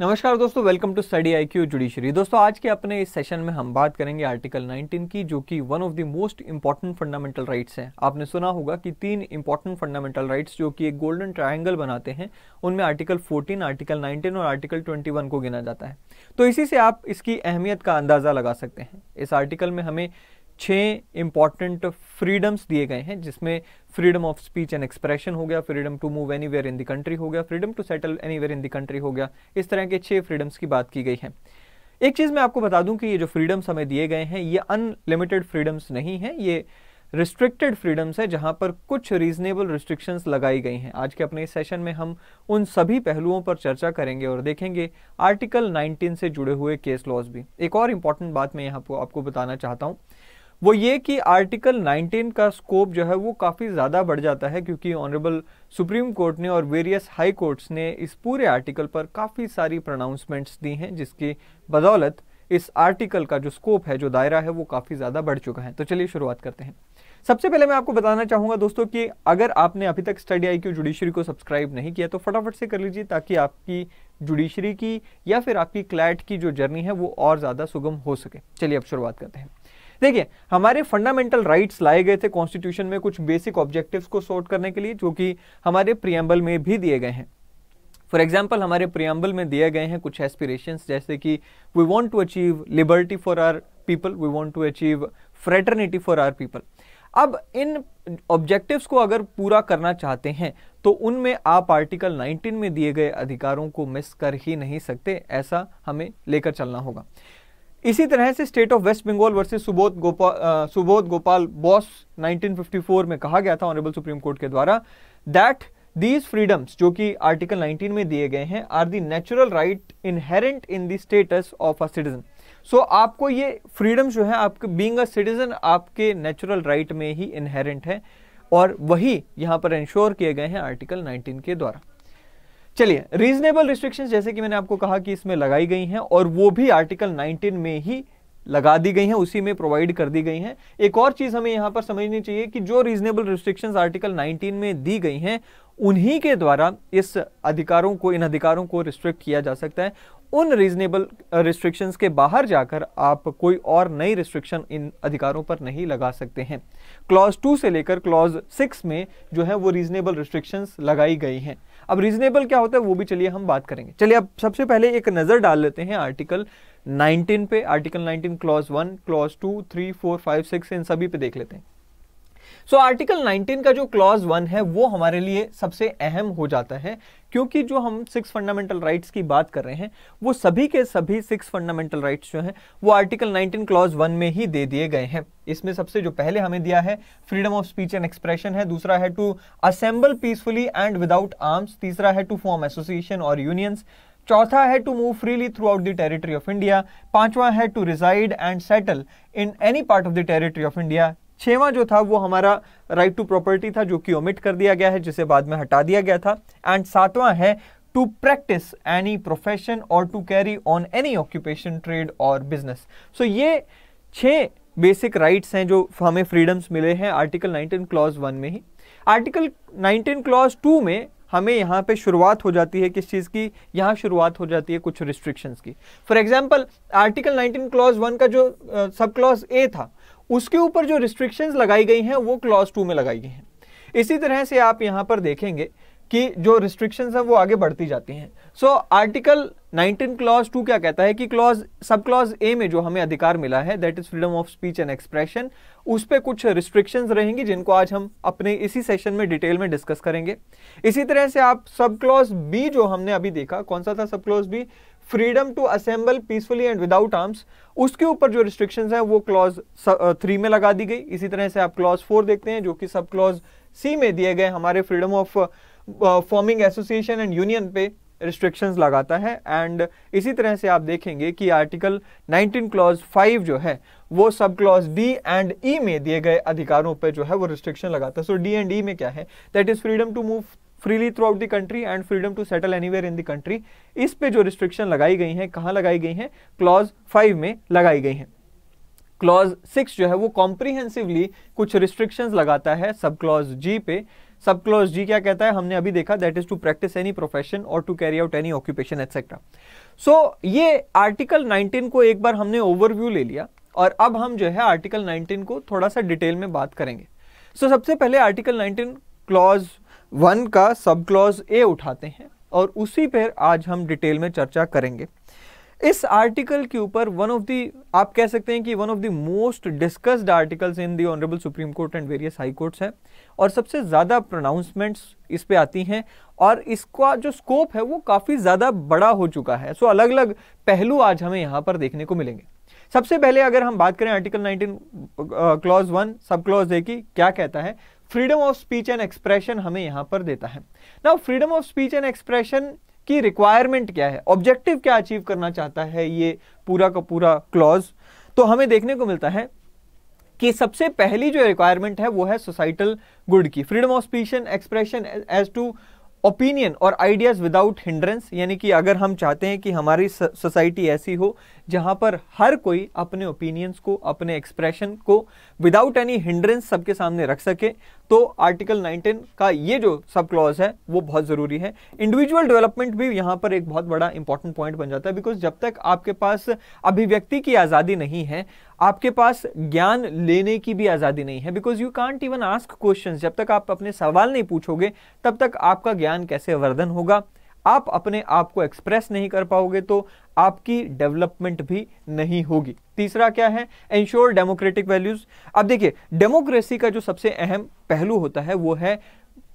नमस्कार दोस्तों welcome to study I Q judiciary दोस्तों आज के अपने इस सेशन में हम बात करेंगे आर्टिकल 19 की जो कि one of the most important fundamental rights हैं आपने सुना होगा कि तीन इंपॉर्टेंट फंडामेंटल राइट्स जो कि एक गोल्डन ट्रायंगल बनाते हैं उनमें आर्टिकल 14 आर्टिकल 19 और आर्टिकल 21 को गिना जाता है तो इसी से आप इसकी अहमियत का अंदाज़ा लगा सकते हैं इस आर्टिकल में हमें छः इम्पॉर्टेंट फ्रीडम्स दिए गए हैं जिसमें freedom of speech and expression हो गया freedom to move anywhere in the country हो गया freedom to settle any in the country हो गया इस तरह के छह फ्रीडम्स की बात की गई है एक चीज़ मैं आपको बता दूं कि ये जो फ्रीडम्स हमें दिए गए हैं ये अनलिमिटेड फ्रीडम्स नहीं है ये रिस्ट्रिक्टेड फ्रीडम्स है जहां पर कुछ रीजनेबल रिस्ट्रिक्शंस लगाई गई हैं आज के अपने इस सेशन में हम उन सभी पहलुओं पर चर्चा करेंगे और देखेंगे आर्टिकल 19 से जुड़े हुए केस लॉज भी एक और इम्पॉर्टेंट बात मैं यहाँ आपको बताना चाहता हूँ वो ये कि आर्टिकल 19 का स्कोप जो है वो काफ़ी ज़्यादा बढ़ जाता है क्योंकि ऑनरेबल सुप्रीम कोर्ट ने और वेरियस हाई कोर्ट्स ने इस पूरे आर्टिकल पर काफ़ी सारी प्रोनाउंसमेंट्स दी हैं जिसकी बदौलत इस आर्टिकल का जो स्कोप है जो दायरा है वो काफ़ी ज़्यादा बढ़ चुका है तो चलिए शुरुआत करते हैं सबसे पहले मैं आपको बताना चाहूँगा दोस्तों कि अगर आपने अभी तक स्टडी आई क्यू जुडिशरी को सब्सक्राइब नहीं किया तो फटाफट से कर लीजिए ताकि आपकी जुडिशरी की या फिर आपकी क्लैट की जो जर्नी है वो और ज़्यादा सुगम हो सके चलिए अब शुरुआत करते हैं देखिए हमारे फंडामेंटल राइट्स लाए गए थे कॉन्स्टिट्यूशन में कुछ बेसिक ऑब्जेक्टिव्स को सॉर्ट करने के लिए जो कि हमारे प्रियम्बल में भी दिए गए हैं फॉर एग्जाम्पल हमारे प्रियम्बल में दिए गए हैं कुछ एस्पिरेशंस जैसे कि we want to achieve liberty for our people we want to achieve fraternity for our people अब इन ऑब्जेक्टिव्स को अगर पूरा करना चाहते हैं तो उनमें आप आर्टिकल 19 में दिए गए अधिकारों को मिस कर ही नहीं सकते ऐसा हमें लेकर चलना होगा इसी तरह से state of West Bengal versus Subodh Gopal Subodh Gopal Bose 1954 में कहा गया था ऑनरेबल सुप्रीम कोर्ट के द्वारा दैट दीज फ्रीडम्स जो कि आर्टिकल 19 में दिए गए हैं are the natural right inherent in the status of a citizen so आपको ये फ्रीडम जो है आपके बींग अ सिटीजन आपके नेचुरल राइट right में ही इनहेरेंट है और वही यहाँ पर इंश्योर किए गए हैं आर्टिकल 19 के द्वारा चलिए रीजनेबल रिस्ट्रिक्शंस जैसे कि मैंने आपको कहा कि इसमें लगाई गई हैं और वो भी आर्टिकल 19 में ही लगा दी गई हैं उसी में प्रोवाइड कर दी गई हैं एक और चीज हमें यहाँ पर समझनी चाहिए कि जो रीजनेबल रिस्ट्रिक्शंस आर्टिकल 19 में दी गई हैं उन्हीं के द्वारा इस अधिकारों को इन अधिकारों को रिस्ट्रिक्ट किया जा सकता है उन रीजनेबल रिस्ट्रिक्शंस के बाहर जाकर आप कोई और नई रिस्ट्रिक्शन इन अधिकारों पर नहीं लगा सकते हैं क्लॉज टू से लेकर क्लॉज सिक्स में जो है वो रीजनेबल रिस्ट्रिक्शंस लगाई गई हैं अब रीजनेबल क्या होता है वो भी चलिए हम बात करेंगे चलिए अब सबसे पहले एक नज़र डाल लेते हैं आर्टिकल 19 पे article 19 clause one clause two three four five six इन सभी पे देख लेते हैं सो आर्टिकल 19 का जो क्लॉज वन है वो हमारे लिए सबसे अहम हो जाता है क्योंकि जो हम सिक्स फंडामेंटल राइट्स की बात कर रहे हैं वो सभी के सभी सिक्स फंडामेंटल राइट्स जो हैं वो आर्टिकल 19 क्लॉज वन में ही दे दिए गए हैं इसमें सबसे जो पहले हमें दिया है freedom of speech and expression है दूसरा है to assemble peacefully and without arms तीसरा है टू फॉर्म एसोसिएशन और यूनियंस चौथा है to move freely throughout the territory of India पांचवा है to reside and settle in any part of the territory of India छेवा जो था वो हमारा राइट टू प्रॉपर्टी था जो कि ओमिट कर दिया गया है जिसे बाद में हटा दिया गया था एंड सातवां है टू प्रैक्टिस एनी प्रोफेशन और to carry on any occupation trade और बिजनेस सो ये छः बेसिक राइट्स हैं जो हमें फ्रीडम्स मिले हैं आर्टिकल 19 क्लॉज वन में ही आर्टिकल 19 क्लॉज टू में हमें यहाँ पे शुरुआत हो जाती है किस चीज़ की यहाँ शुरुआत हो जाती है कुछ रिस्ट्रिक्शंस की for example article 19 clause one का जो सब क्लॉज ए था उसके ऊपर जो रिस्ट्रिक्शंस लगाई गई हैं वो क्लॉज टू में लगाई गई हैं इसी तरह से आप यहाँ पर देखेंगे कि जो रिस्ट्रिक्शंस हैं वो आगे बढ़ती जाती हैं सो आर्टिकल 19 क्लॉज टू क्या कहता है कि क्लॉज सब क्लॉज ए में जो हमें अधिकार मिला है that is freedom of speech and expression उस पर कुछ रिस्ट्रिक्शंस रहेंगी जिनको आज हम अपने इसी सेशन में डिटेल में डिस्कस करेंगे इसी तरह से आप सब क्लॉज बी जो हमने अभी देखा कौन सा था sub clause B freedom to assemble peacefully and without arms उसके ऊपर जो रिस्ट्रिक्शंस हैं वो क्लॉज थ्री में लगा दी गई इसी तरह से आप क्लॉज फोर देखते हैं जो कि सब क्लॉज सी में दिए गए हमारे freedom of forming association and union पे रिस्ट्रिक्शंस लगाता है एंड इसी तरह से आप देखेंगे कि आर्टिकल 19 क्लॉज 5 जो है वो सब क्लॉज डी एंड ई में दिए गए अधिकारों पर जो है वो रिस्ट्रिक्शन लगाता है सो डी एंड ई में क्या है that is freedom to move freely throughout the country and freedom to settle anywhere in the country इस पे जो रिस्ट्रिक्शन लगाई गई हैं कहाँ लगाई गई हैं क्लॉज फाइव में लगाई गई हैं क्लॉज सिक्स जो है वो कॉम्प्रीहेंसिवली कुछ रिस्ट्रिक्शंस लगाता है सब क्लॉज जी पे सब क्लॉज जी क्या कहता है हमने अभी देखा that is to practise any profession और to carry out any occupation etcetera so ये आर्टिकल 19 को एक बार हमने ओवरव्यू ले लिया और अब हम जो है आर्टिकल 19 को थोड़ा सा डिटेल में बात करेंगे सो so, सबसे पहले आर्टिकल 19 क्लॉज वन का सब क्लॉज ए उठाते हैं और उसी पर आज हम डिटेल में चर्चा करेंगे इस आर्टिकल के ऊपर वन ऑफ दी आप कह सकते हैं कि one of the most discussed articles in the honourable supreme Court and various high Courts हैं और सबसे ज़्यादा प्रोनाउंसमेंट्स इस पे आती हैं और इसका जो स्कोप है वो काफ़ी ज़्यादा बड़ा हो चुका है सो अलग अलग पहलू आज हमें यहाँ पर देखने को मिलेंगे सबसे पहले अगर हम बात करें article 19 clause one sub clause A की क्या कहता है freedom of speech and expression हमें यहां पर देता है now freedom of speech and expression की रिक्वायरमेंट क्या है ऑब्जेक्टिव क्या अचीव करना चाहता है ये पूरा का पूरा क्लॉज तो हमें देखने को मिलता है कि सबसे पहली जो रिक्वायरमेंट है वो है सोसाइटल गुड की freedom of speech and expression as to opinion और आइडियाज़ विदाउट हिंड्रेंस यानी कि अगर हम चाहते हैं कि हमारी सोसाइटी ऐसी हो जहां पर हर कोई अपने ओपिनियंस को अपने एक्सप्रेशन को विदाउट एनी हिंड्रेंस सबके सामने रख सके तो आर्टिकल 19 का ये जो सब क्लॉज है वो बहुत ज़रूरी है इंडिविजुअल डेवलपमेंट भी यहां पर एक बहुत बड़ा इंपॉर्टेंट पॉइंट बन जाता है बिकॉज जब तक आपके पास अभिव्यक्ति की आज़ादी नहीं है आपके पास ज्ञान लेने की भी आज़ादी नहीं है because you can't even ask question जब तक आप अपने सवाल नहीं पूछोगे तब तक आपका ज्ञान कैसे वर्धन होगा आप अपने आप को एक्सप्रेस नहीं कर पाओगे तो आपकी डेवलपमेंट भी नहीं होगी तीसरा क्या है इंश्योर डेमोक्रेटिक वैल्यूज अब देखिए डेमोक्रेसी का जो सबसे अहम पहलू होता है वो है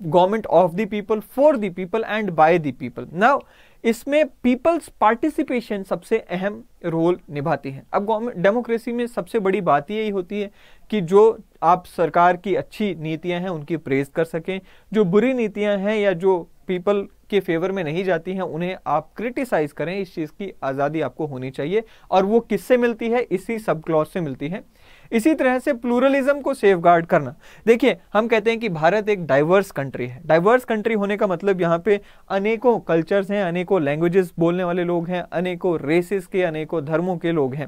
government of the people for the people and by the people now इसमें पीपल्स पार्टिसिपेशन सबसे अहम रोल निभाती है अब गवर्नमेंट डेमोक्रेसी में सबसे बड़ी बात यही होती है कि जो आप सरकार की अच्छी नीतियां हैं उनकी प्रेज कर सकें जो बुरी नीतियां हैं या जो पीपल के फेवर में नहीं जाती हैं उन्हें आप क्रिटिसाइज करें इस चीज़ की आज़ादी आपको होनी चाहिए और वो किससे मिलती है इसी सब क्लॉज से मिलती है इसी तरह से प्लूरलिज्म को सेफ करना देखिए हम कहते हैं कि भारत एक डाइवर्स कंट्री है डाइवर्स कंट्री होने का मतलब यहाँ पे अनेकों कल्चर्स हैं अनेकों लैंग्वेजेस बोलने वाले लोग हैं अनेकों रेसेस के अनेकों धर्मों के लोग हैं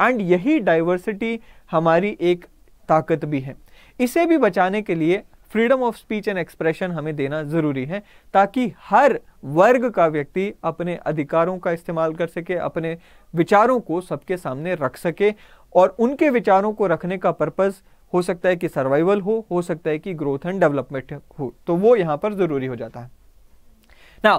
एंड यही डाइवर्सिटी हमारी एक ताकत भी है इसे भी बचाने के लिए freedom of speech and expression हमें देना ज़रूरी है ताकि हर वर्ग का व्यक्ति अपने अधिकारों का इस्तेमाल कर सके अपने विचारों को सबके सामने रख सके और उनके विचारों को रखने का पर्पज़ हो सकता है कि सर्वाइवल हो हो सकता है कि ग्रोथ एंड डेवलपमेंट हो तो वो यहां पर ज़रूरी हो जाता है ना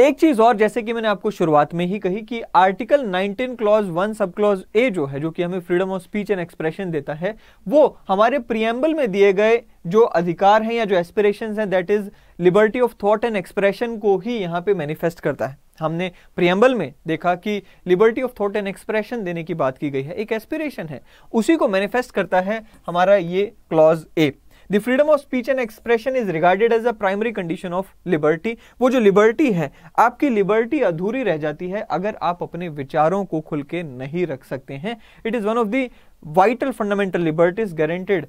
एक चीज और जैसे कि मैंने आपको शुरुआत में ही कही कि article 19 clause one sub clause A जो है जो कि हमें freedom of speech and expression देता है वो हमारे प्रियम्बल में दिए गए जो अधिकार हैं या जो एस्पिरेशन हैं that is liberty of thought and expression को ही यहाँ पे मैनिफेस्ट करता है हमने प्रियम्बल में देखा कि liberty of thought and expression देने की बात की गई है एक एस्पिरेशन है उसी को मैनिफेस्ट करता है हमारा ये clause A the freedom of speech and expression is regarded as a primary condition of liberty वो जो लिबर्टी है आपकी लिबर्टी अधूरी रह जाती है अगर आप अपने विचारों को खुल के नहीं रख सकते हैं it is one of the vital fundamental liberties guaranteed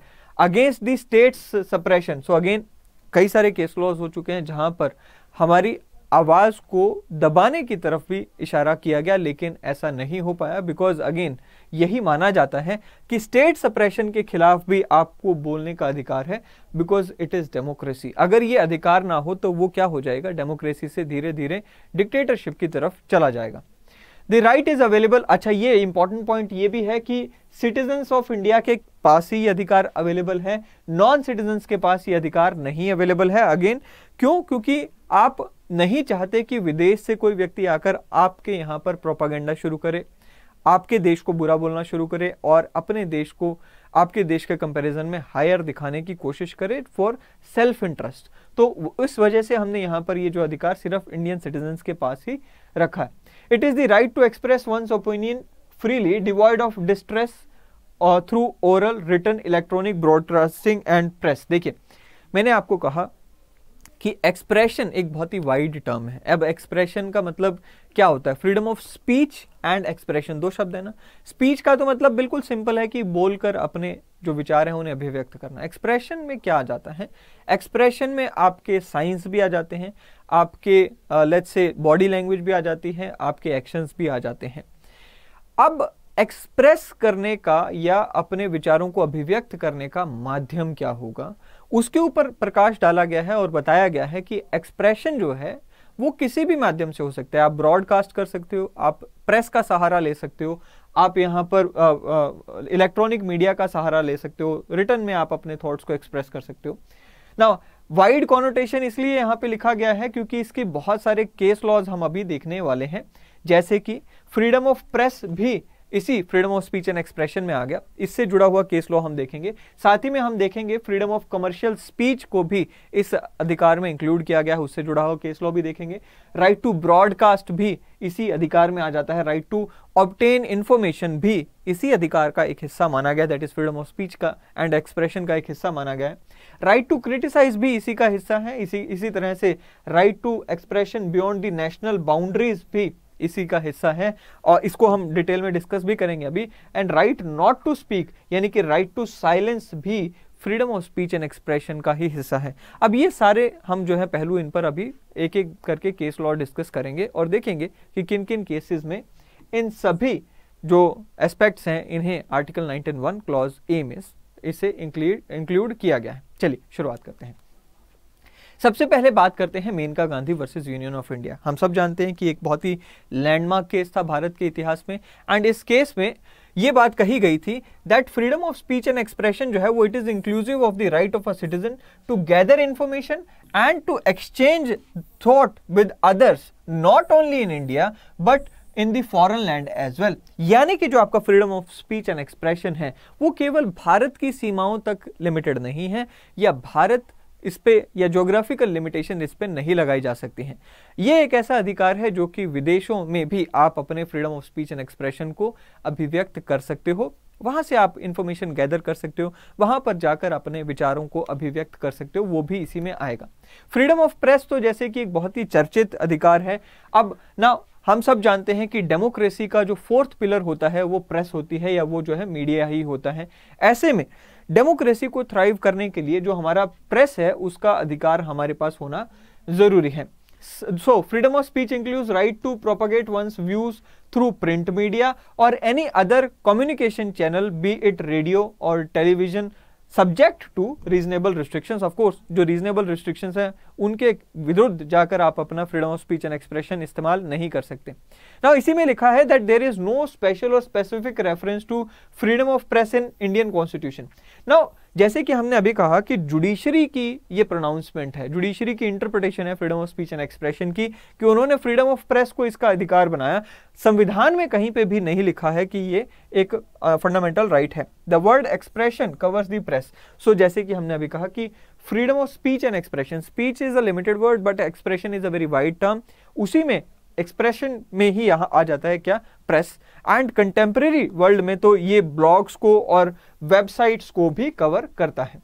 against the state's suppression so again कई सारे केस लॉज हो चुके हैं जहां पर हमारी आवाज़ को दबाने की तरफ भी इशारा किया गया लेकिन ऐसा नहीं हो पाया बिकॉज अगेन यही माना जाता है कि स्टेट सप्रेशन के खिलाफ भी आपको बोलने का अधिकार है बिकॉज इट इज़ डेमोक्रेसी अगर ये अधिकार ना हो तो वो क्या हो जाएगा डेमोक्रेसी से धीरे धीरे डिक्टेटरशिप की तरफ चला जाएगा द राइट इज़ अवेलेबल अच्छा ये इंपॉर्टेंट पॉइंट ये भी है कि सिटीजन्स ऑफ इंडिया के पास ही अधिकार अवेलेबल है नॉन सिटीजन्स के पास ये अधिकार नहीं अवेलेबल है अगेन क्यों क्योंकि आप नहीं चाहते कि विदेश से कोई व्यक्ति आकर आपके यहाँ पर प्रोपागेंडा शुरू करे आपके देश को बुरा बोलना शुरू करे और अपने देश को आपके देश के कंपैरिजन में हायर दिखाने की कोशिश करे फॉर सेल्फ इंटरेस्ट तो इस वजह से हमने यहाँ पर ये जो अधिकार सिर्फ इंडियन सिटीजन के पास ही रखा है it is the right to express one's opinion freely devoid of distress through oral written electronic broadcasting and press देखिए मैंने आपको कहा कि एक्सप्रेशन एक बहुत ही वाइड टर्म है अब एक्सप्रेशन का मतलब क्या होता है freedom of speech and expression दो शब्द है ना स्पीच का तो मतलब बिल्कुल सिंपल है कि बोलकर अपने जो विचार हैं उन्हें अभिव्यक्त करना एक्सप्रेशन में क्या आ जाता है एक्सप्रेशन में आपके साइंस भी आ जाते हैं आपके लेट्स से बॉडी लैंग्वेज भी आ जाती है आपके एक्शंस भी आ जाते हैं अब एक्सप्रेस करने का या अपने विचारों को अभिव्यक्त करने का माध्यम क्या होगा उसके ऊपर प्रकाश डाला गया है और बताया गया है कि एक्सप्रेशन जो है वो किसी भी माध्यम से हो सकता है आप ब्रॉडकास्ट कर सकते हो आप प्रेस का सहारा ले सकते हो आप यहाँ पर इलेक्ट्रॉनिक मीडिया का सहारा ले सकते हो रिटर्न में आप अपने थॉट्स को एक्सप्रेस कर सकते हो ना वाइड कॉनोटेशन इसलिए यहाँ पे लिखा गया है क्योंकि इसके बहुत सारे केस लॉज हम अभी देखने वाले हैं जैसे कि फ्रीडम ऑफ प्रेस भी इसी freedom of speech and expression में आ गया इससे जुड़ा हुआ केस लॉ हम देखेंगे साथ ही में हम देखेंगे फ्रीडम ऑफ कमर्शियल स्पीच को भी इस अधिकार में इंक्लूड किया गया है उससे जुड़ा हुआ केस लॉ भी देखेंगे राइट टू ब्रॉडकास्ट भी इसी अधिकार में आ जाता है राइट टू ऑबटेन इन्फॉर्मेशन भी इसी अधिकार का एक हिस्सा माना गया that is freedom of speech का एंड एक्सप्रेशन का एक हिस्सा माना गया है राइट टू क्रिटिसाइज भी इसी का हिस्सा है इसी इसी तरह से right to expression beyond the national boundaries भी इसी का हिस्सा है और इसको हम डिटेल में डिस्कस भी करेंगे अभी and right not to speak यानी कि राइट टू साइलेंस भी freedom of speech and expression का ही हिस्सा है अब ये सारे हम जो है पहलू इन पर अभी एक एक करके केस लॉ डिस्कस करेंगे और देखेंगे कि किन किन केसेस में इन सभी जो एस्पेक्ट्स हैं इन्हें आर्टिकल वन क्लॉज ए में इसे इंक्लूड इंक्लूड किया गया है चलिए शुरुआत करते हैं सबसे पहले बात करते हैं Maneka Gandhi versus Union of India हम सब जानते हैं कि एक बहुत ही लैंडमार्क केस था भारत के इतिहास में एंड इस केस में ये बात कही गई थी that freedom of speech and expression जो है वो it is inclusive of the right of a citizen to gather information and to exchange thought with others not only in India but in the foreign land as well यानी कि जो आपका freedom of speech and expression है वो केवल भारत की सीमाओं तक लिमिटेड नहीं है या भारत इस पे या जोग्राफिकल लिमिटेशन इस पर नहीं लगाई जा सकती हैं ये एक ऐसा अधिकार है जो कि विदेशों में भी आप अपने freedom of speech and expression को अभिव्यक्त कर सकते हो वहाँ से आप इन्फॉर्मेशन गैदर कर सकते हो वहाँ पर जाकर अपने विचारों को अभिव्यक्त कर सकते हो वो भी इसी में आएगा फ्रीडम ऑफ प्रेस तो जैसे कि एक बहुत ही चर्चित अधिकार है अब ना हम सब जानते हैं कि डेमोक्रेसी का जो फोर्थ पिलर होता है वो प्रेस होती है या वो जो है मीडिया ही होता है ऐसे में डेमोक्रेसी को थ्राइव करने के लिए जो हमारा प्रेस है उसका अधिकार हमारे पास होना जरूरी है so freedom of speech include right to propagate one's views through print media और any other communication channel be it radio और television subject to reasonable restrictions of course जो रीजनेबल रिस्ट्रिक्शंस हैं उनके विरुद्ध जाकर आप अपना freedom of speech and expression इस्तेमाल नहीं कर सकते ना इसी में लिखा है that there is no special और specific reference to freedom of press in Indian constitution now जैसे कि हमने अभी कहा कि जुडिशरी की ये प्रोनाउंसमेंट है जुडिशरी की इंटरप्रिटेशन है freedom of speech and expression की कि उन्होंने फ्रीडम ऑफ प्रेस को इसका अधिकार बनाया संविधान में कहीं पे भी नहीं लिखा है कि ये एक फंडामेंटल राइट right है the word expression covers the press so जैसे कि हमने अभी कहा कि freedom of speech and expression speech is a limited word but expression is a very wide term उसी में एक्सप्रेशन में ही यहाँ आ जाता है क्या प्रेस एंड कंटेम्प्रेरी वर्ल्ड में तो ये ब्लॉग्स को और वेबसाइट्स को भी कवर करता है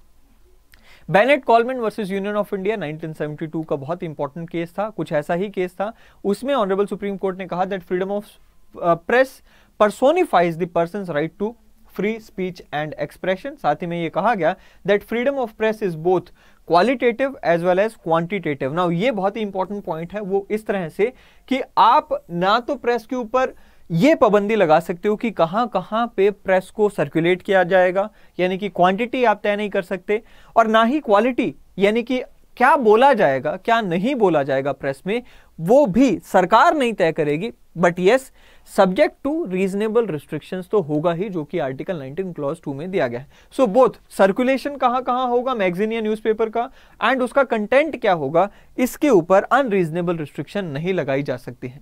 Bennett Coleman versus Union of India 1972 का बहुत इंपॉर्टेंट केस था कुछ ऐसा ही केस था उसमें ऑनरेबल सुप्रीम कोर्ट ने कहा that freedom of press personifies the person right to free speech and expression साथ ही में ये कहा गया that freedom of press is both qualitative as well as quantitative ना ये बहुत ही इंपॉर्टेंट पॉइंट है वो इस तरह से कि आप ना तो प्रेस के ऊपर ये पाबंदी लगा सकते हो कि कहाँ कहाँ पे प्रेस को सर्कुलेट किया जाएगा यानी कि क्वांटिटी आप तय नहीं कर सकते और ना ही क्वालिटी यानी कि क्या बोला जाएगा क्या नहीं बोला जाएगा प्रेस में वो भी सरकार नहीं तय करेगी but yes subject to reasonable restrictions तो होगा ही जो कि आर्टिकल 19 क्लॉज 2 में दिया गया है सो बोथ सर्कुलेशन कहां कहां होगा मैगजीन या न्यूज़पेपर का एंड उसका कंटेंट क्या होगा इसके ऊपर अनरीजनेबल रिस्ट्रिक्शन नहीं लगाई जा सकती है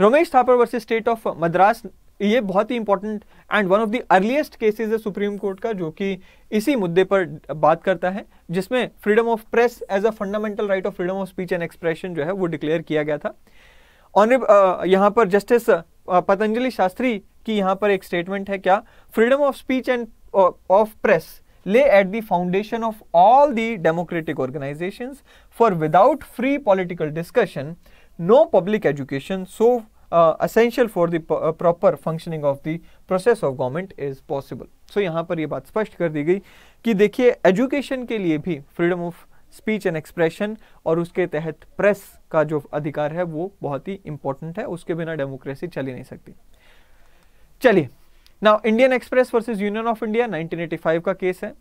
Ramesh Thapar versus state of Madras ये बहुत ही important and one of the earliest cases है सुप्रीम कोर्ट का जो कि इसी मुद्दे पर बात करता है जिसमें freedom of press as a fundamental right of freedom of speech and expression जो है वो डिक्लेयर किया गया था ऑनरे यहाँ पर जस्टिस पतंजलि शास्त्री की यहाँ पर एक स्टेटमेंट है क्या freedom of speech and of press lay at the foundation of all the democratic organisation for without free political discussion no public education so uh, essential for the uh, proper functioning of the process of government is possible. So yahan पर ye बात स्पष्ट कर दी गई कि देखिए education के लिए भी freedom of speech and expression और उसके तहत प्रेस का जो अधिकार है वो बहुत ही इंपॉर्टेंट है उसके बिना डेमोक्रेसी चल ही नहीं सकती चलिए now Indian Express versus Union of India 1985 का केस है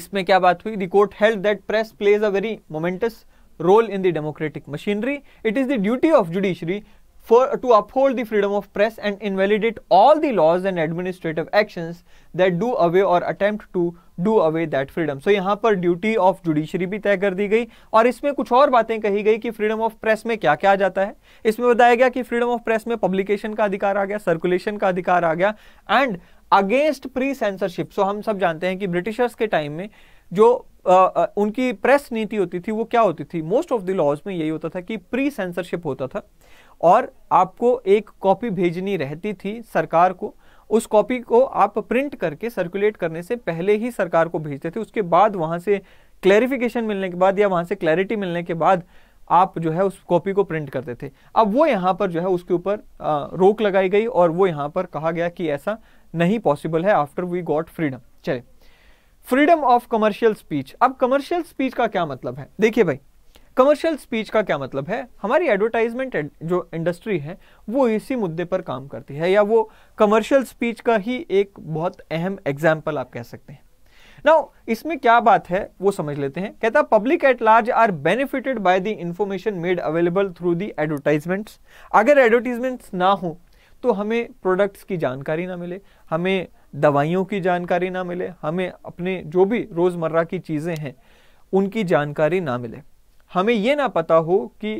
इसमें क्या बात हुई the court held that press plays a very momentous role in the democratic machinery. It is the duty of judiciary for, to uphold the freedom of press and invalidate all the laws and administrative actions that do away or attempt to do away that freedom. So yahan par duty of judiciary bhi tay kar di gayi aur isme kuch aur baatein kahi gayi ki freedom of press mein kya kya aa jata hai isme bataya gaya ki freedom of press mein publication ka adhikar aa gaya circulation ka adhikar aa gaya and against pre censorship so hum sab jante hain ki britishers ke time mein जो आ, उनकी press नीति होती थी वो क्या होती थी most of the laws में यही होता था कि प्री सेंसरशिप होता था और आपको एक कॉपी भेजनी रहती थी सरकार को उस कॉपी को आप प्रिंट करके सर्कुलेट करने से पहले ही सरकार को भेजते थे उसके बाद वहाँ से क्लैरिफिकेशन मिलने के बाद या वहाँ से क्लैरिटी मिलने के बाद आप जो है उस कॉपी को प्रिंट करते थे अब वो यहाँ पर जो है उसके ऊपर रोक लगाई गई और वो यहाँ पर कहा गया कि ऐसा नहीं पॉसिबल है आफ्टर वी गॉट फ्रीडम चले फ्रीडम ऑफ कमर्शियल स्पीच अब कमर्शियल स्पीच का क्या मतलब है देखिए भाई कमर्शियल स्पीच का क्या मतलब है हमारी एडवर्टाइजमेंट जो इंडस्ट्री है वो इसी मुद्दे पर काम करती है या वो कमर्शियल स्पीच का ही एक बहुत अहम एग्जाम्पल आप कह सकते हैं ना इसमें क्या बात है वो समझ लेते हैं कहता public at large are benefited by the information made available through the advertisements अगर एडवर्टीजमेंट्स ना हो तो हमें प्रोडक्ट्स की जानकारी ना मिले हमें दवाइयों की जानकारी ना मिले हमें अपने जो भी रोज़मर्रा की चीज़ें हैं उनकी जानकारी ना मिले हमें ये ना पता हो कि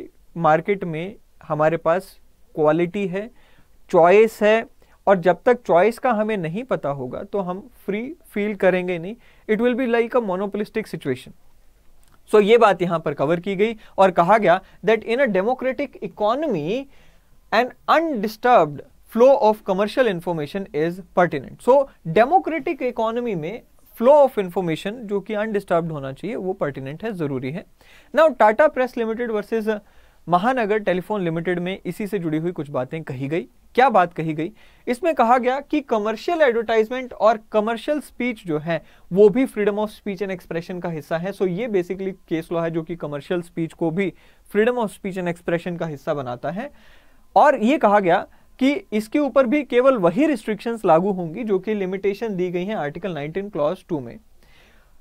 मार्केट में हमारे पास क्वालिटी है चॉइस है और जब तक चॉइस का हमें नहीं पता होगा तो हम फ्री फील करेंगे नहीं it will be like a monopolistic situation so ये बात यहाँ पर कवर की गई और कहा गया that in a democratic economy and undisturbed flow of commercial information is pertinent so democratic economy में फ्लो ऑफ इंफॉर्मेशन जो कि अनडिस्टर्ब होना चाहिए वो पर्टिनेंट है ज़रूरी है ना Tata Press Limited versus Mahanagar Telephone Limited में इसी से जुड़ी हुई कुछ बातें कही गई क्या बात कही गई इसमें कहा गया कि कमर्शियल एडवर्टाइजमेंट और कमर्शियल स्पीच जो है वो भी freedom of speech and expression का हिस्सा है सो so ये बेसिकली केस लॉ है जो कि कमर्शियल स्पीच को भी freedom of speech and expression का हिस्सा बनाता है और ये कहा गया कि इसके ऊपर भी केवल वही रिस्ट्रिक्शंस लागू होंगी जो कि लिमिटेशन दी गई है आर्टिकल 19 क्लॉज 2 में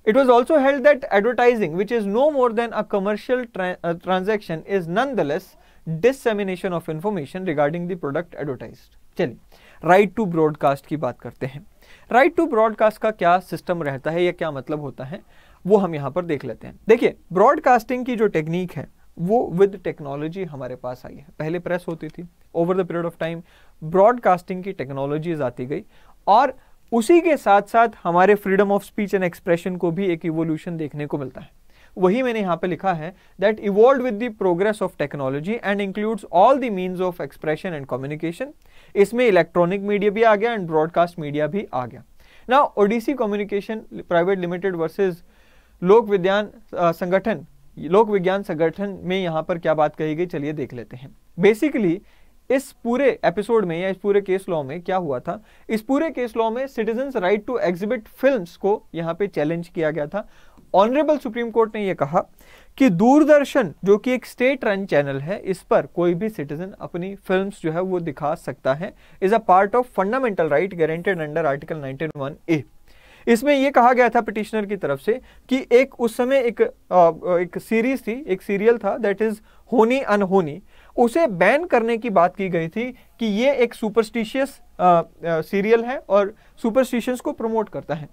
it was also held that advertising which is no more than a commercial transaction is less dissemination of information regarding the product advertise चलिए राइट टू ब्रॉडकास्ट की बात करते हैं राइट टू ब्रॉडकास्ट का क्या system रहता है या क्या मतलब होता है वो हम यहां पर देख लेते हैं देखिए ब्रॉडकास्टिंग की जो टेक्निक है वो विद टेक्नोलॉजी हमारे पास आई है पहले प्रेस होती थी over the period of time broadcasting की टेक्नोलॉजीज आती गई और उसी के साथ साथ हमारे freedom of speech and expression को भी एक इवोल्यूशन देखने को मिलता है वही मैंने यहाँ पे लिखा है that evolve with the progress of technology and includes all the means of expression and communication इसमें इलेक्ट्रॉनिक मीडिया भी आ गया एंड ब्रॉडकास्ट मीडिया भी आ गया ना Odyssey Communication Private Limited versus Lok Vidyan संगठन लोक विज्ञान संगठन में यहाँ पर क्या बात कही गई चलिए देख लेते हैं बेसिकली इस पूरे एपिसोड में या इस पूरे केस लॉ में क्या हुआ था इस पूरे केस लॉ में citizen right to exhibit films को यहाँ पे चैलेंज किया गया था ऑनरेबल सुप्रीम कोर्ट ने यह कहा कि दूरदर्शन जो कि एक स्टेट रन चैनल है इस पर कोई भी सिटीजन अपनी फिल्म्स जो है वो दिखा सकता है is a part of fundamental right guaranteed under article 1901 A इसमें यह कहा गया था पिटिशनर की तरफ से कि एक उस समय एक एक सीरीज थी एक सीरियल था दैट इज होनी अनहोनी उसे बैन करने की बात की गई थी कि ये एक सुपरस्टिशियस सीरियल है और सुपरस्टिशियस को प्रमोट करता है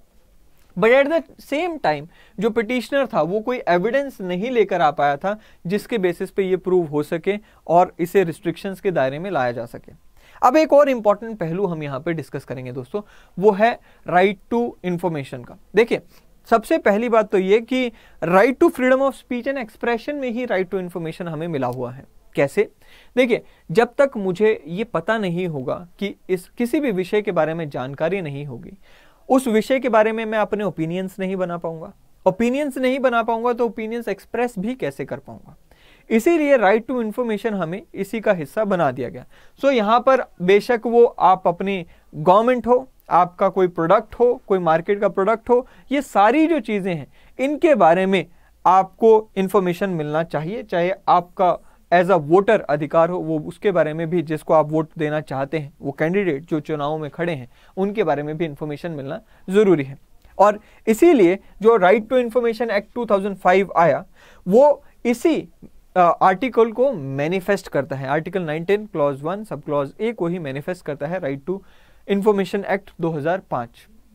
but at the same time जो पिटिशनर था वो कोई एविडेंस नहीं लेकर आ पाया था जिसके बेसिस पे ये प्रूव हो सके और इसे रिस्ट्रिक्शंस के दायरे में लाया जा सके अब एक और इम्पॉर्टेंट पहलू हम यहां पे डिस्कस करेंगे दोस्तों वो है राइट टू इन्फॉर्मेशन का देखिए सबसे पहली बात तो ये कि right to freedom of speech and expression में ही राइट टू इन्फॉर्मेशन हमें मिला हुआ है कैसे देखिए जब तक मुझे ये पता नहीं होगा कि इस किसी भी विषय के बारे में जानकारी नहीं होगी उस विषय के बारे में मैं अपने ओपिनियंस नहीं बना पाऊंगा ओपिनियंस नहीं बना पाऊंगा तो ओपिनियंस एक्सप्रेस भी कैसे कर पाऊंगा इसीलिए राइट टू इन्फॉर्मेशन हमें इसी का हिस्सा बना दिया गया सो so, यहाँ पर बेशक वो आप अपने गवर्नमेंट हो आपका कोई प्रोडक्ट हो कोई मार्केट का प्रोडक्ट हो ये सारी जो चीज़ें हैं इनके बारे में आपको इन्फॉर्मेशन मिलना चाहिए चाहे आपका एज अ वोटर अधिकार हो वो उसके बारे में भी जिसको आप वोट देना चाहते हैं वो कैंडिडेट जो चुनाव में खड़े हैं उनके बारे में भी इन्फॉर्मेशन मिलना ज़रूरी है और इसीलिए जो राइट टू इन्फॉर्मेशन एक्ट 2005 आया वो इसी आर्टिकल को मैनिफेस्ट करता है आर्टिकल 19 क्लॉज 1 सब क्लॉज ए को ही मैनिफेस्ट करता है right to information act 2005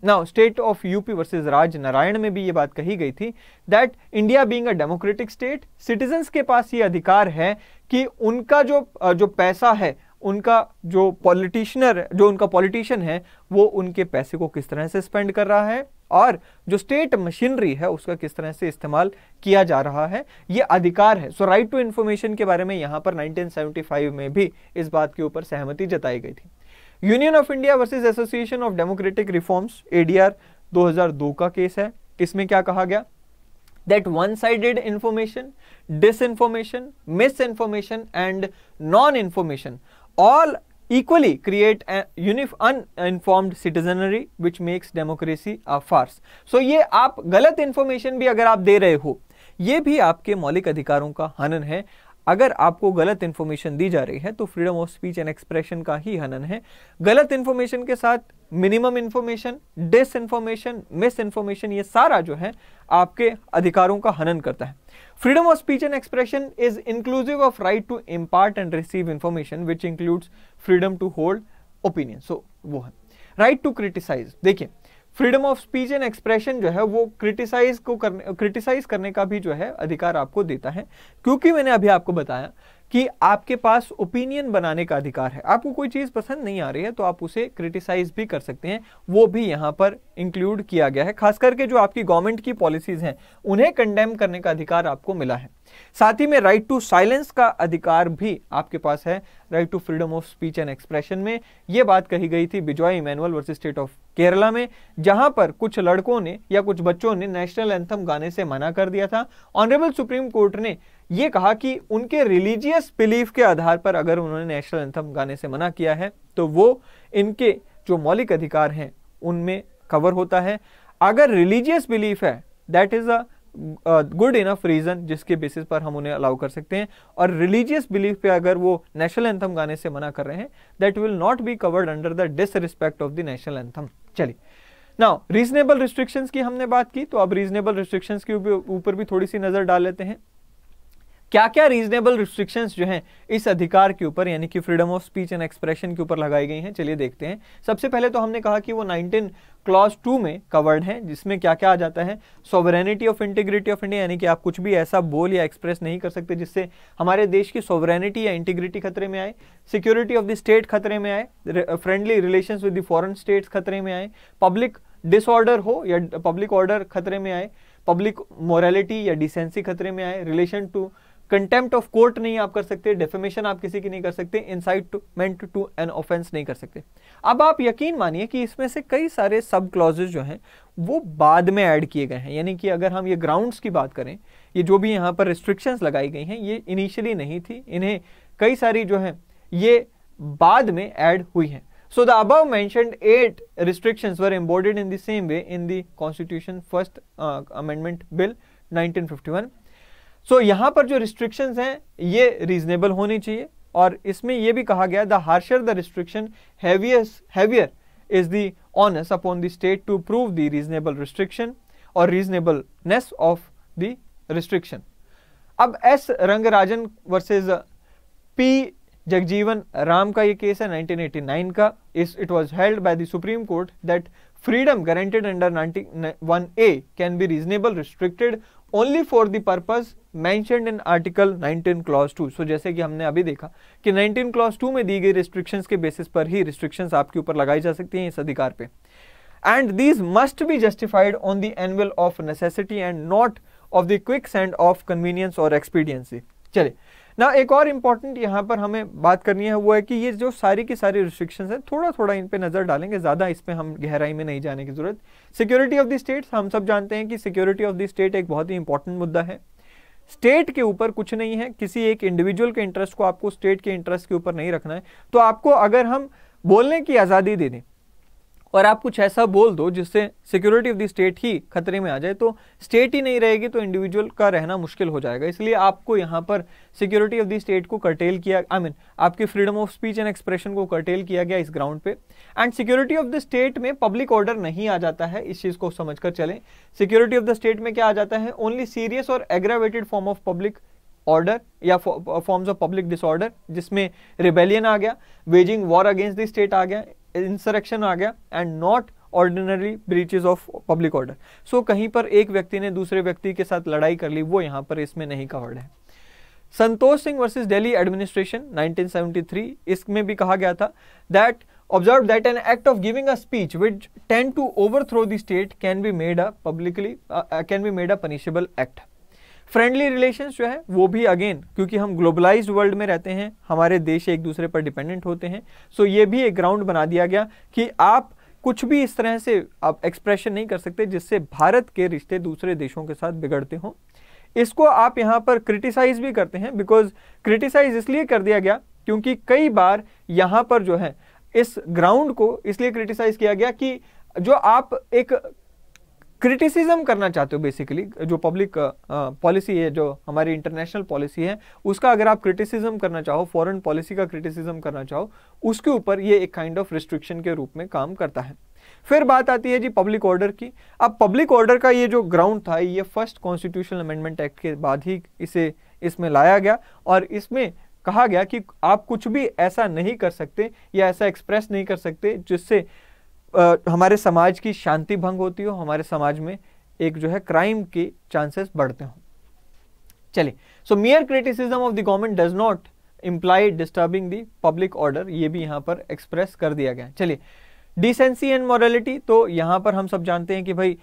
now state of UP versus Raj Narayan में भी ये बात कही गई थी that India being a democratic state citizens के पास ये अधिकार है कि उनका जो जो पैसा है उनका जो पॉलिटिशनर जो उनका पॉलिटिशियन है वो उनके पैसे को किस तरह से स्पेंड कर रहा है और जो स्टेट मशीनरी है उसका किस तरह से इस्तेमाल किया जा रहा है ये अधिकार है सो राइट टू इंफॉर्मेशन के बारे में यहाँ पर 1975 में भी इस बात के ऊपर सहमति जताई गई थी Union of India versus Association of Democratic Reforms ADR 2002 का केस है इसमें क्या कहा गया that one-sided information, disinformation, misinformation and non-information all equally create a unif uninformed citizenry which makes democracy a farce. So ye aap galat information bhi agar aap de rahe ho ये भी आपके मौलिक अधिकारों का हनन है अगर आपको गलत इन्फॉर्मेशन दी जा रही है तो freedom of speech and expression का ही हनन है गलत इन्फॉर्मेशन के साथ minimum information disinformation misinformation ये सारा जो है आपके अधिकारों का हनन करता है freedom of speech and expression is inclusive of right to impart and receive information which includes freedom to hold opinion so वो है राइट टू क्रिटिसाइज देखिए freedom of speech and expression जो है वो क्रिटिसाइज को करने क्रिटिसाइज करने का भी जो है अधिकार आपको देता है क्योंकि मैंने अभी आपको बताया कि आपके पास ओपिनियन बनाने का अधिकार है आपको कोई चीज़ पसंद नहीं आ रही है तो आप उसे क्रिटिसाइज भी कर सकते हैं वो भी यहाँ पर इंक्लूड किया गया है खास करके जो आपकी गवर्नमेंट की पॉलिसीज हैं उन्हें कंडेम करने का अधिकार आपको मिला है साथ ही में राइट टू साइलेंस का अधिकार भी आपके पास है right to freedom of speech and expression में यह बात कही गई थी Bijoe Emmanuel versus state of Kerala में जहां पर कुछ लड़कों ने या कुछ बच्चों ने नेशनल एंथम गाने से मना कर दिया था ऑनरेबल सुप्रीम कोर्ट ने ये कहा कि उनके रिलीजियस बिलीफ के आधार पर अगर उन्होंने नेशनल एंथम गाने से मना किया है तो वो इनके जो मौलिक अधिकार हैं उनमें कवर होता है अगर रिलीजियस बिलीफ है that is a good enough reason जिसके बेसिस पर हम उन्हें अलाउ कर सकते हैं और रिलीजियस बिलीफ पे अगर वो नेशनल एंथम गाने से मना कर रहे हैं that will not be covered under the disrespect of the national anthem चलिए नाउ रीजनेबल रिस्ट्रिक्शंस की हमने बात की तो अब रीजनेबल रिस्ट्रिक्शंस के ऊपर भी थोड़ी सी नज़र डाल लेते हैं क्या क्या रीजनेबल रिस्ट्रिक्शंस जो हैं इस अधिकार के ऊपर यानी कि freedom of speech and expression के ऊपर लगाई गई हैं चलिए देखते हैं सबसे पहले तो हमने कहा कि वो 19 क्लॉज टू में कवर्ड है जिसमें क्या क्या आ जाता है sovereignty of integrity of India यानी कि आप कुछ भी ऐसा बोल या एक्सप्रेस नहीं कर सकते जिससे हमारे देश की सोवरेनिटी या इंटीग्रिटी खतरे में आए सिक्योरिटी ऑफ द स्टेट खतरे में आए friendly relation with the foreign states खतरे में आए पब्लिक डिसऑर्डर हो या पब्लिक ऑर्डर खतरे में आए पब्लिक मॉरेलिटी या डिसेंसी खतरे में आए relation to contempt of court नहीं आप कर सकते डेफेमेशन आप किसी की नहीं कर सकते इंसाइटमेंट टू एन ऑफेंस नहीं कर सकते अब आप यकीन मानिए कि इसमें से कई सारे सब क्लॉजेज जो हैं वो बाद में ऐड किए गए हैं यानी कि अगर हम ये ग्राउंड्स की बात करें ये जो भी यहाँ पर रिस्ट्रिक्शंस लगाई गई हैं ये इनिशियली नहीं थी इन्हें कई सारी जो हैं ये बाद में ऐड हुई हैं so the above mentioned eight restrictions were embodied in the same way in the constitution first amendment bill nineteen so so, यहां पर जो रिस्ट्रिक्शन हैं ये रीजनेबल होनी चाहिए और इसमें यह भी कहा गया the harsher the restriction heavier is the onus upon the state to prove the reasonable restriction और रीजनेबलनेस ऑफ द रिस्ट्रिक्शन अब S Rangarajan versus P Jagjivan Ram का ये केस है 1989 का इस it was held by the supreme court that freedom under guaranteed one A can be reasonable restricted only for the purpose mentioned in article 19 clause 2 so जैसे कि हमने अभी देखा कि 19 क्लॉज 2 में दी गई रिस्ट्रिक्शंस के बेसिस पर ही रिस्ट्रिक्शंस आपके ऊपर लगाई जा सकती हैं इस अधिकार पे and these must be justified on the anvil of necessity and not of the quicksands of convenience और एक्सपीडियंसी चलिए ना एक और इम्पॉर्टेंट यहाँ पर हमें बात करनी है वो है कि ये जो सारी की सारी रिस्ट्रिक्शंस हैं थोड़ा थोड़ा इन पे नज़र डालेंगे ज़्यादा इस पर हम गहराई में नहीं जाने की ज़रूरत सिक्योरिटी ऑफ द स्टेट्स हम सब जानते हैं कि सिक्योरिटी ऑफ द स्टेट एक बहुत ही इंपॉर्टेंट मुद्दा है स्टेट के ऊपर कुछ नहीं है किसी एक इंडिविजुअल के इंटरेस्ट को आपको स्टेट के इंटरेस्ट के ऊपर नहीं रखना है तो आपको अगर हम बोलने की आज़ादी दे दें और आप कुछ ऐसा बोल दो जिससे सिक्योरिटी ऑफ द स्टेट ही खतरे में आ जाए तो स्टेट ही नहीं रहेगी तो इंडिविजुअल का रहना मुश्किल हो जाएगा इसलिए आपको यहाँ पर सिक्योरिटी ऑफ द स्टेट को कर्टेल किया आई I मीन mean, आपके freedom of speech and expression को कर्टेल किया गया इस ग्राउंड पे and security of the state में पब्लिक ऑर्डर नहीं आ जाता है इस चीज़ को समझ कर चलें सिक्योरिटी ऑफ द स्टेट में क्या आ जाता है ओनली सीरियस और aggravated form of public order या फॉर्म्स ऑफ पब्लिक डिसऑर्डर जिसमें रिबेलियन आ गया waging war against the state आ गया इंसरेक्शन आ गया and not ordinary breaches of public order so कहीं पर एक व्यक्ति ने दूसरे व्यक्ति के साथ लड़ाई कर ली वो यहाँ पर इसमें नहीं कवर्ड है संतोष सिंह वर्सेस दिल्ली एडमिनिस्ट्रेशन 1973 इसमें भी कहा गया था that observe that an act of giving a speech which tend to overthrow the state can be made a publicly uh, uh can be made a punishable act friendly relation जो है वो भी again क्योंकि हम globalise world में रहते हैं हमारे देश एक दूसरे पर डिपेंडेंट होते हैं सो so ये भी एक ग्राउंड बना दिया गया कि आप कुछ भी इस तरह से आप एक्सप्रेशन नहीं कर सकते जिससे भारत के रिश्ते दूसरे देशों के साथ बिगड़ते हों इसको आप यहाँ पर क्रिटिसाइज भी करते हैं बिकॉज क्रिटिसाइज इसलिए कर दिया गया क्योंकि कई बार यहाँ पर जो है इस ग्राउंड को इसलिए क्रिटिसाइज किया गया कि जो आप एक क्रिटिसिज्म करना चाहते हो बेसिकली जो पब्लिक पॉलिसी है जो हमारी इंटरनेशनल पॉलिसी है उसका अगर आप क्रिटिसिज्म करना चाहो फॉरेन पॉलिसी का क्रिटिसिज्म करना चाहो उसके ऊपर ये एक काइंड ऑफ रिस्ट्रिक्शन के रूप में काम करता है फिर बात आती है जी पब्लिक ऑर्डर की अब पब्लिक ऑर्डर का ये जो ग्राउंड था ये फर्स्ट कॉन्स्टिट्यूशनल अमेंडमेंट एक्ट के बाद ही इसे इसमें लाया गया और इसमें कहा गया कि आप कुछ भी ऐसा नहीं कर सकते या ऐसा एक्सप्रेस नहीं कर सकते जिससे आ, हमारे समाज की शांति भंग होती हो हमारे समाज में एक जो है क्राइम के चांसेस बढ़ते हो चलिए so mere criticism of the government does not imply disturbing the public order ये भी यहाँ पर एक्सप्रेस कर दिया गया चलिए डिसेंसी एंड मॉरलिटी तो यहां पर हम सब जानते हैं कि भाई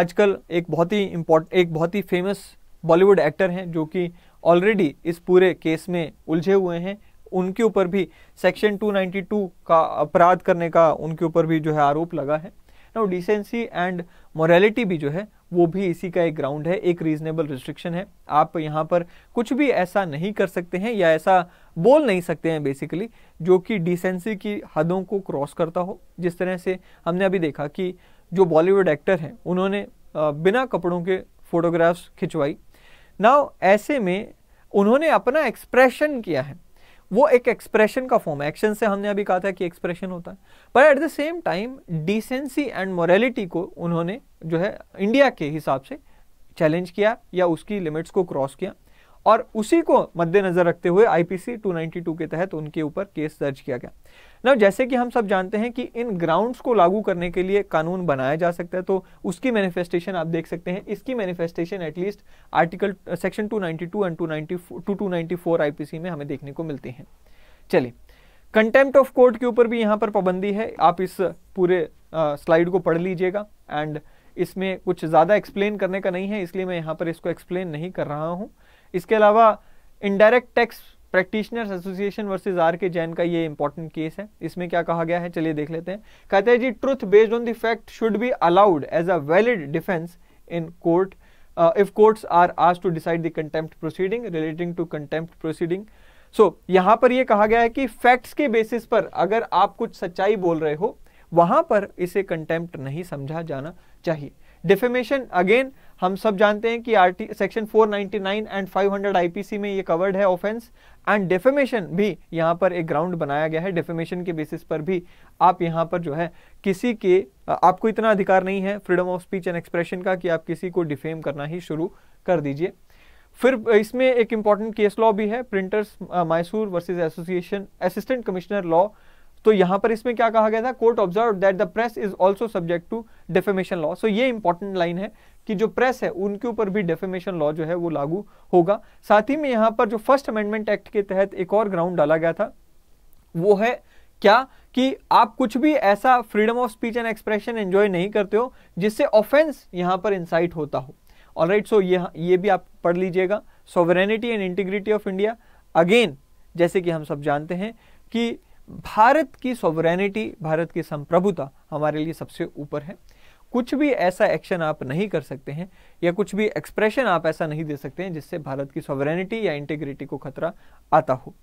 आजकल एक बहुत ही इम्पोर्ट एक बहुत ही फेमस बॉलीवुड एक्टर हैं जो कि ऑलरेडी इस पूरे केस में उलझे हुए हैं उनके ऊपर भी सेक्शन 292 का अपराध करने का उनके ऊपर भी जो है आरोप लगा है ना डिसेंसी एंड मॉरेलिटी भी जो है वो भी इसी का एक ग्राउंड है एक रीजनेबल रिस्ट्रिक्शन है आप यहाँ पर कुछ भी ऐसा नहीं कर सकते हैं या ऐसा बोल नहीं सकते हैं बेसिकली जो कि डिसेंसी की हदों को क्रॉस करता हो जिस तरह से हमने अभी देखा कि जो बॉलीवुड एक्टर हैं उन्होंने बिना कपड़ों के फोटोग्राफ्स खिंचवाई ना ऐसे में उन्होंने अपना एक्सप्रेशन किया है वो एक एक्सप्रेशन का फॉर्म है एक्शन से हमने अभी कहा था कि एक्सप्रेशन होता है पर at the same time decency and morality को उन्होंने जो है इंडिया के हिसाब से चैलेंज किया या उसकी लिमिट्स को क्रॉस किया और उसी को मद्देनजर रखते हुए आईपीसी 292 के तहत उनके ऊपर केस दर्ज किया गया ना जैसे कि हम सब जानते हैं कि इन ग्राउंड्स को लागू करने के लिए कानून बनाया जा सकता है तो उसकी मैनिफेस्टेशन आप देख सकते हैं इसकी manifestation at least article section 292 and 294 2294 IPC में हमें देखने को मिलती है चलिए कंटेम्प्ट ऑफ कोर्ट के ऊपर भी यहां पर पाबंदी है आप इस पूरे स्लाइड uh, को पढ़ लीजिएगा एंड इसमें कुछ ज़्यादा एक्सप्लेन करने का नहीं है इसलिए मैं यहां पर इसको एक्सप्लेन नहीं कर रहा हूं इसके अलावा indirect tax practitioners association versus R K Jain का ये इंपॉर्टेंट केस है इसमें क्या कहा गया है चलिए देख लेते हैं कहते हैं जी truth based on the fact should be allowed as a valid defence in court if courts are आज to decide the contempt proceeding relating to contempt proceeding so यहां पर यह कहा गया है कि फैक्ट्स के बेसिस पर अगर आप कुछ सच्चाई बोल रहे हो वहां पर इसे कंटेम्प्ट नहीं समझा जाना चाहिए डिफेमेशन अगेन हम सब जानते हैं कि आर सेक्शन 499 एंड 500 आईपीसी में ये कवर्ड है ऑफेंस एंड डेफेमेशन भी यहाँ पर एक ग्राउंड बनाया गया है डेफेमेशन के बेसिस पर भी आप यहाँ पर जो है किसी के आपको इतना अधिकार नहीं है freedom of speech and expression का कि आप किसी को डिफेम करना ही शुरू कर दीजिए फिर इसमें एक इम्पॉर्टेंट केस लॉ भी है printers Mysore versus association assistant commissioner law तो यहां पर इसमें क्या कहा गया था court observe that the press is also subject to defamation law so ये इंपॉर्टेंट लाइन है कि जो प्रेस है उनके ऊपर भी डेफेमेशन लॉ जो है वो लागू होगा साथ ही में यहां पर जो फर्स्ट अमेंडमेंट एक्ट के तहत एक और ग्राउंड डाला गया था वो है क्या कि आप कुछ भी ऐसा freedom of speech and expression enjoy नहीं करते हो जिससे ऑफेंस यहां पर इंसाइट होता हो ऑल राइट सो ये ये भी आप पढ़ लीजिएगा sovereignty and integrity of India again जैसे कि हम सब जानते हैं कि भारत की सोवरेनिटी भारत की संप्रभुता हमारे लिए सबसे ऊपर है कुछ भी ऐसा एक्शन आप नहीं कर सकते हैं या कुछ भी एक्सप्रेशन आप ऐसा नहीं दे सकते हैं जिससे भारत की सॉवरेनिटी या इंटेग्रिटी को खतरा आता हो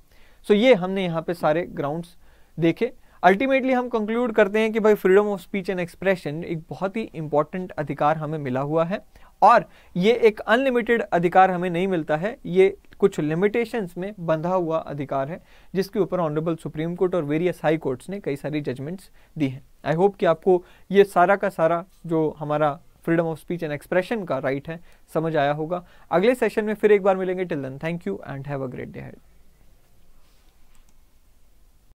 सो so ये हमने यहाँ पे सारे ग्राउंड्स देखे अल्टीमेटली हम कंक्लूड करते हैं कि भाई freedom of speech and expression एक बहुत ही इंपॉर्टेंट अधिकार हमें मिला हुआ है और ये एक अनलिमिटेड अधिकार हमें नहीं मिलता है ये कुछ लिमिटेशंस में बंधा हुआ अधिकार है जिसके ऊपर ऑनरेबल सुप्रीम कोर्ट और वेरियस हाई कोर्ट्स ने कई सारी जजमेंट्स दी हैं आई होप कि आपको ये सारा का सारा जो हमारा freedom of speech and expression का राइट है समझ आया होगा अगले सेशन में फिर एक बार मिलेंगे till then thank you and have a great day head